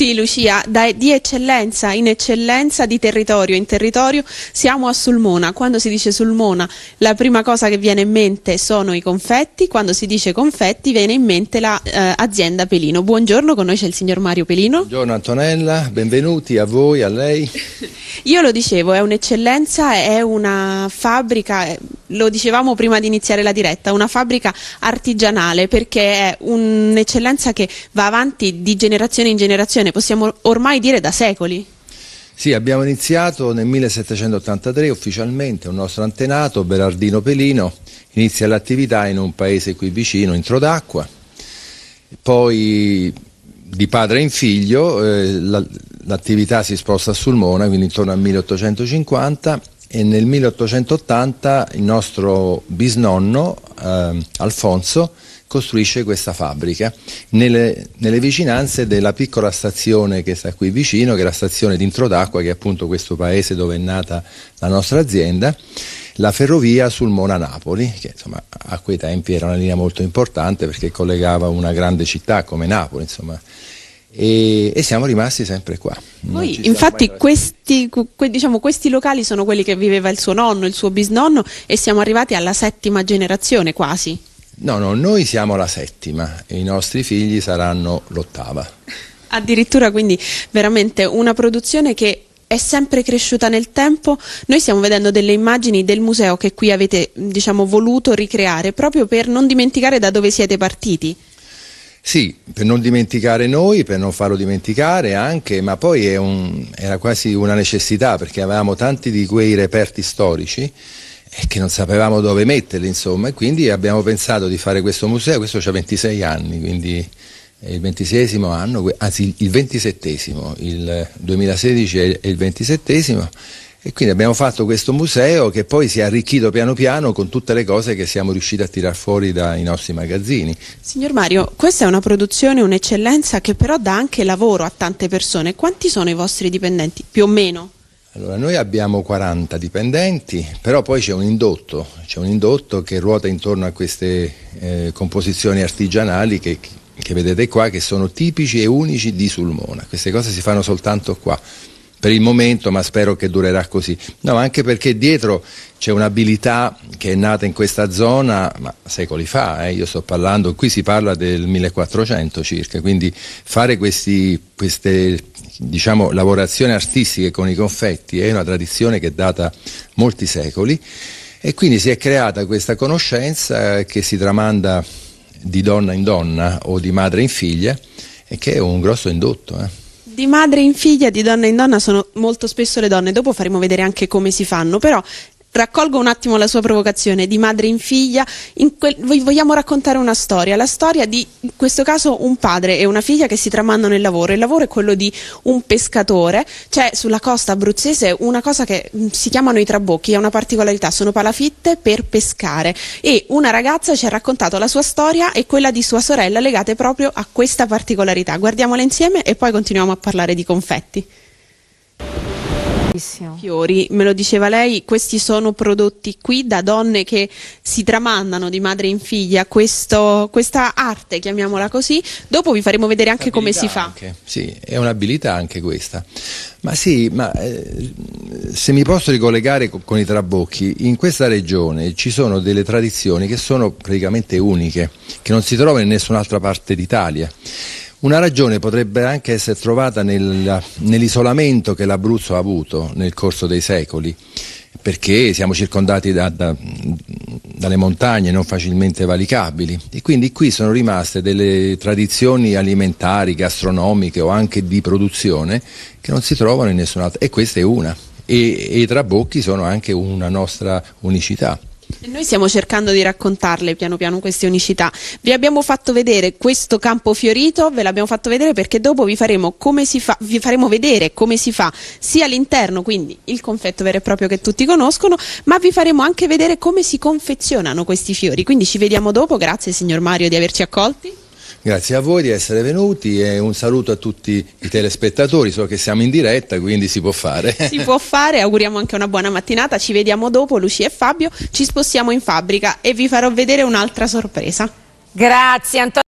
Sì, Lucia, da, di eccellenza in eccellenza, di territorio in territorio, siamo a Sulmona. Quando si dice Sulmona, la prima cosa che viene in mente sono i confetti. Quando si dice confetti, viene in mente l'azienda la, eh, Pelino. Buongiorno, con noi c'è il signor Mario Pelino. Buongiorno Antonella, benvenuti a voi, a lei. Io lo dicevo, è un'eccellenza, è una fabbrica lo dicevamo prima di iniziare la diretta, una fabbrica artigianale perché è un'eccellenza che va avanti di generazione in generazione, possiamo ormai dire da secoli. Sì, abbiamo iniziato nel 1783 ufficialmente, un nostro antenato, Berardino Pelino, inizia l'attività in un paese qui vicino, in Trodacqua, poi di padre in figlio eh, l'attività si sposta a Sulmona, quindi intorno al 1850 e nel 1880 il nostro bisnonno eh, Alfonso costruisce questa fabbrica nelle, nelle, vicinanze della piccola stazione che sta qui vicino, che è la stazione d'introdacqua, che è appunto questo paese dove è nata la nostra azienda, la ferrovia sul Mona Napoli, che insomma, a quei tempi era una linea molto importante perché collegava una grande città come Napoli, insomma, e, e, siamo rimasti sempre qua. Voi, infatti questi, que, diciamo, questi, locali sono quelli che viveva il suo nonno, il suo bisnonno e siamo arrivati alla settima generazione quasi. No, no, noi siamo la settima e i nostri figli saranno l'ottava. Addirittura quindi veramente una produzione che è sempre cresciuta nel tempo. Noi stiamo vedendo delle immagini del museo che qui avete diciamo, voluto ricreare proprio per non dimenticare da dove siete partiti. Sì, per non dimenticare noi, per non farlo dimenticare anche, ma poi un, era quasi una necessità perché avevamo tanti di quei reperti storici e che non sapevamo dove metterli, insomma, e quindi abbiamo pensato di fare questo museo, questo ha 26 anni, quindi è il 26 anno, anzi il 27 il 2016 è il 27 e quindi abbiamo fatto questo museo che poi si è arricchito piano piano con tutte le cose che siamo riusciti a tirar fuori dai nostri magazzini. Signor Mario, questa è una produzione, un'eccellenza che però dà anche lavoro a tante persone. Quanti sono i vostri dipendenti, più o meno? Allora, noi abbiamo 40 dipendenti, però poi c'è un indotto, c'è un indotto che ruota intorno a queste eh, composizioni artigianali che, che vedete qua, che sono tipici e unici di Sulmona. Queste cose si fanno soltanto qua per il momento, ma spero che durerà così. No, anche perché dietro c'è un'abilità che è nata in questa zona secoli fa, eh, io sto parlando, qui si parla del 1400 circa, quindi fare questi, queste diciamo, lavorazioni artistiche con i confetti è una tradizione che è data molti secoli e quindi si è creata questa conoscenza che si tramanda di donna in donna o di madre in figlia e che è un grosso indotto. Eh di madre in figlia, di donna in donna sono molto spesso le donne, dopo faremo vedere anche come si fanno, però raccolgo un attimo la sua provocazione di madre in figlia. In quel, vogliamo raccontare una storia, la storia di in questo caso un padre e una figlia che si tramandano il lavoro. Il lavoro è quello di un pescatore. C'è sulla costa abruzzese una cosa che mm, si chiamano i trabocchi, è una particolarità, sono palafitte per pescare. E una ragazza ci ha raccontato la sua storia e quella di sua sorella legate proprio a questa particolarità. Guardiamola insieme e poi continuiamo a parlare di confetti tantissimo. Fiori, me lo diceva lei, questi sono prodotti qui da donne che si tramandano di madre in figlia questo, questa arte, chiamiamola così. Dopo vi faremo vedere anche come si fa. Anche. Sì, è un'abilità anche questa. Ma sì, ma eh, se mi posso ricollegare con, con i trabocchi, in questa regione ci sono delle tradizioni che sono praticamente uniche, che non si trovano in nessun'altra parte d'Italia. Una ragione potrebbe anche essere trovata nel, nell'isolamento che l'Abruzzo ha avuto nel corso dei secoli, perché siamo circondati da, da, dalle montagne non facilmente valicabili e quindi qui sono rimaste delle tradizioni alimentari, gastronomiche o anche di produzione che non si trovano in nessun'altra e questa è una e, e i trabocchi sono anche una nostra unicità. Noi stiamo cercando di raccontarle piano piano queste unicità. Vi abbiamo fatto vedere questo campo fiorito, ve l'abbiamo fatto vedere perché dopo vi faremo, fa, vi faremo, vedere come si fa sia all'interno, quindi il confetto vero e proprio che tutti conoscono, ma vi faremo anche vedere come si confezionano questi fiori. Quindi ci vediamo dopo, grazie signor Mario di averci accolti. Grazie a voi di essere venuti e un saluto a tutti i telespettatori, so che siamo in diretta quindi si può fare. Si può fare, auguriamo anche una buona mattinata, ci vediamo dopo Lucia e Fabio, ci spostiamo in fabbrica e vi farò vedere un'altra sorpresa. Grazie Antonio.